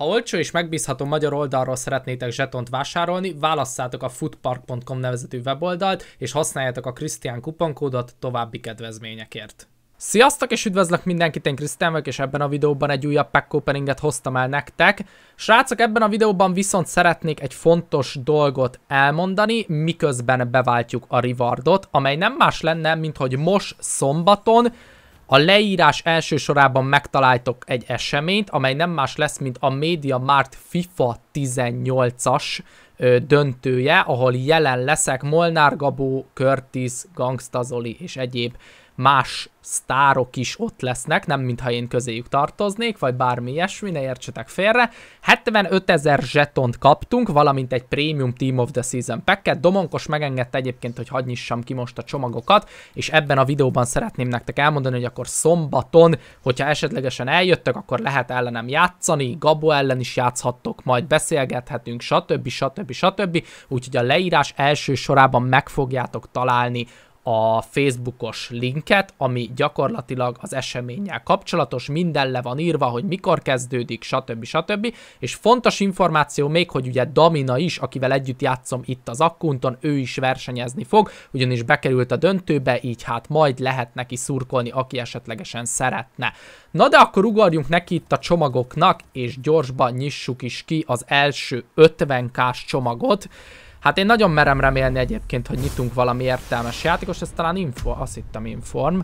Ha olcsó és megbízható magyar oldalról szeretnétek zsetont vásárolni, válasszátok a foodpark.com nevezetű weboldalt, és használjátok a Krisztián kuponkódot további kedvezményekért. Sziasztok és üdvözlök mindenkit, én Krisztián vagyok, és ebben a videóban egy újabb pack openinget hoztam el nektek. Srácok, ebben a videóban viszont szeretnék egy fontos dolgot elmondani, miközben beváltjuk a rewardot, amely nem más lenne, mint hogy most szombaton a leírás első sorában megtaláltok egy eseményt, amely nem más lesz, mint a Media Mart FIFA 18-as döntője, ahol jelen leszek Molnár Gabó, Curtis, Gangsta Zoli és egyéb más sztárok is ott lesznek, nem mintha én közéjük tartoznék, vagy bármi ilyesmi, ne értsetek félre. 75 ezer zsetont kaptunk, valamint egy Premium Team of the Season packet. Domonkos megengedte egyébként, hogy hagyj nyissam ki most a csomagokat, és ebben a videóban szeretném nektek elmondani, hogy akkor szombaton, hogyha esetlegesen eljöttek, akkor lehet ellenem játszani, Gabo ellen is játszhattok, majd beszélgethetünk, stb. stb. stb. stb. Úgyhogy a leírás első sorában meg fogjátok találni a Facebookos linket, ami gyakorlatilag az eseménnyel kapcsolatos, minden le van írva, hogy mikor kezdődik, stb. stb. És fontos információ még, hogy ugye Damina is, akivel együtt játszom itt az akkunton, ő is versenyezni fog, ugyanis bekerült a döntőbe, így hát majd lehet neki szurkolni, aki esetlegesen szeretne. Na de akkor ugorjunk neki itt a csomagoknak, és gyorsban nyissuk is ki az első 50 k csomagot. Hát én nagyon merem remélni egyébként, hogy nyitunk valami értelmes játékos, ez talán info, azt hittem inform.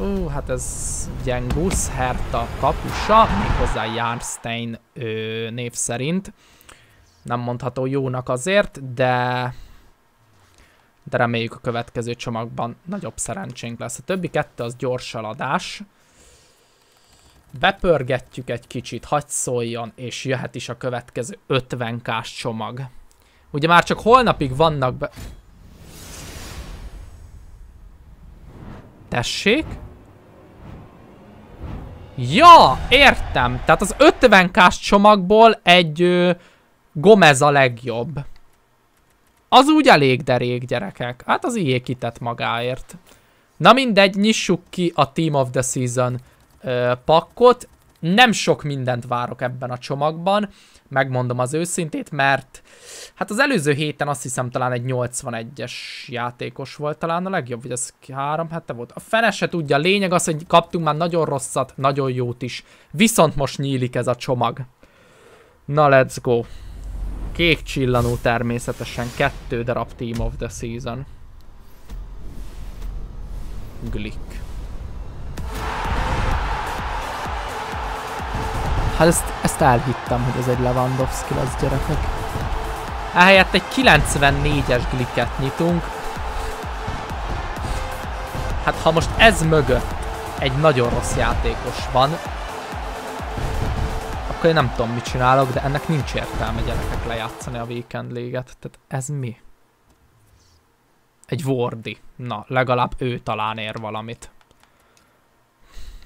Ú, uh, hát ez Gyengusz, Herta kapusa, méghozzá Járstein név szerint. Nem mondható jónak azért, de de reméljük a következő csomagban nagyobb szerencsénk lesz. A többi kettő az gyors aladás. Bepörgetjük egy kicsit, hagy szóljon, és jöhet is a következő 50 k csomag. Ugye már csak holnapig vannak be... Tessék? Ja, értem. Tehát az 50 k csomagból egy ö, Gomez a legjobb. Az úgy elég derék, gyerekek. Hát az ilyé kitett magáért. Na mindegy, nyissuk ki a Team of the Season ö, pakkot. Nem sok mindent várok ebben a csomagban, megmondom az őszintét, mert Hát az előző héten azt hiszem talán egy 81-es játékos volt talán a legjobb, vagy az három hete volt. A fene se tudja, a lényeg az, hogy kaptunk már nagyon rosszat, nagyon jót is. Viszont most nyílik ez a csomag. Na, let's go. Kék csillanó természetesen, kettő darab Team of the Season. Glick. Hát ezt, ezt elhittem, hogy ez egy Lewandowski lesz gyerekek. Ehelyett egy 94-es gliket nyitunk. Hát ha most ez mögött egy nagyon rossz játékos van, akkor én nem tudom mit csinálok, de ennek nincs értelme gyerekek lejátszani a Weekend League-et. Tehát ez mi? Egy Wardi. Na, legalább ő talán ér valamit.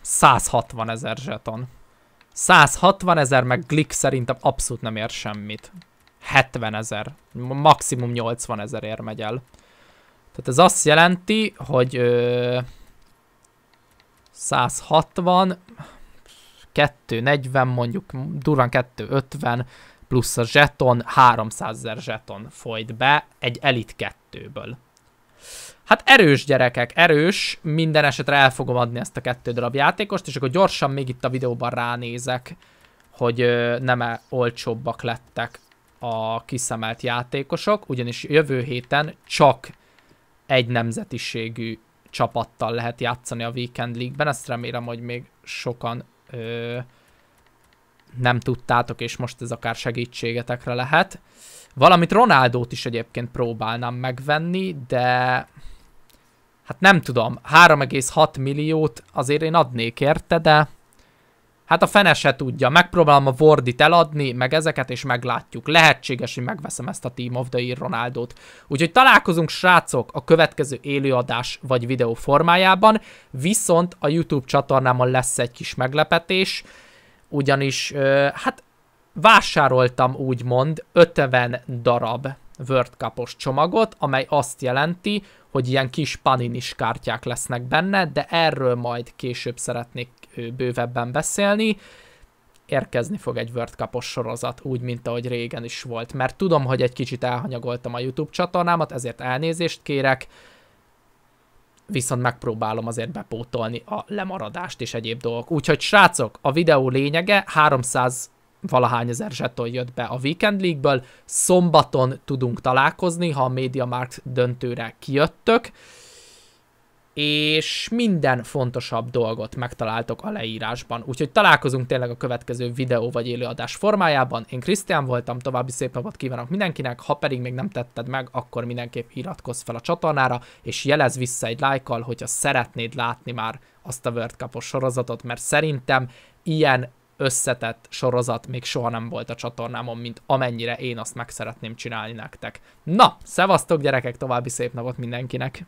160 ezer zseton. 160 ezer meg Glick szerintem abszolút nem ér semmit. 70 ezer, maximum 80 ezerért megy el. Tehát ez azt jelenti, hogy ö, 160, 240 mondjuk, durván 250, plusz a zseton, 300 ezer zseton folyt be egy elit kettőből. Hát erős gyerekek, erős, minden esetre el fogom adni ezt a kettő darab játékost, és akkor gyorsan még itt a videóban ránézek, hogy nem -e olcsóbbak lettek a kiszemelt játékosok, ugyanis jövő héten csak egy nemzetiségű csapattal lehet játszani a Weekend League-ben, ezt remélem, hogy még sokan ö, nem tudtátok, és most ez akár segítségetekre lehet. Valamit Ronaldót is egyébként próbálnám megvenni, de hát nem tudom, 3,6 milliót azért én adnék érte, de Hát a fene se tudja. Megpróbálom a Wordit eladni, meg ezeket, és meglátjuk. Lehetséges, hogy megveszem ezt a Team of the Year Ronaldot. Úgyhogy találkozunk, srácok, a következő élőadás vagy videó formájában. Viszont a YouTube csatornámon lesz egy kis meglepetés, ugyanis, hát vásároltam úgymond 50 darab World Cup-os csomagot, amely azt jelenti, hogy ilyen kis paninis kártyák lesznek benne, de erről majd később szeretnék bővebben beszélni, érkezni fog egy World cup sorozat, úgy, mint ahogy régen is volt. Mert tudom, hogy egy kicsit elhanyagoltam a YouTube csatornámat, ezért elnézést kérek, viszont megpróbálom azért bepótolni a lemaradást és egyéb dolgok. Úgyhogy srácok, a videó lényege 300 valahány ezer zseton jött be a Weekend League-ből, szombaton tudunk találkozni, ha a Media Markt döntőre kijöttök, és minden fontosabb dolgot megtaláltok a leírásban. Úgyhogy találkozunk tényleg a következő videó vagy élőadás formájában. Én Krisztián voltam, további szép napot kívánok mindenkinek, ha pedig még nem tetted meg, akkor mindenképp iratkozz fel a csatornára, és jelez vissza egy lájkkal, hogyha szeretnéd látni már azt a World cup sorozatot, mert szerintem ilyen összetett sorozat még soha nem volt a csatornámon, mint amennyire én azt meg szeretném csinálni nektek. Na, szevasztok gyerekek, további szép napot mindenkinek!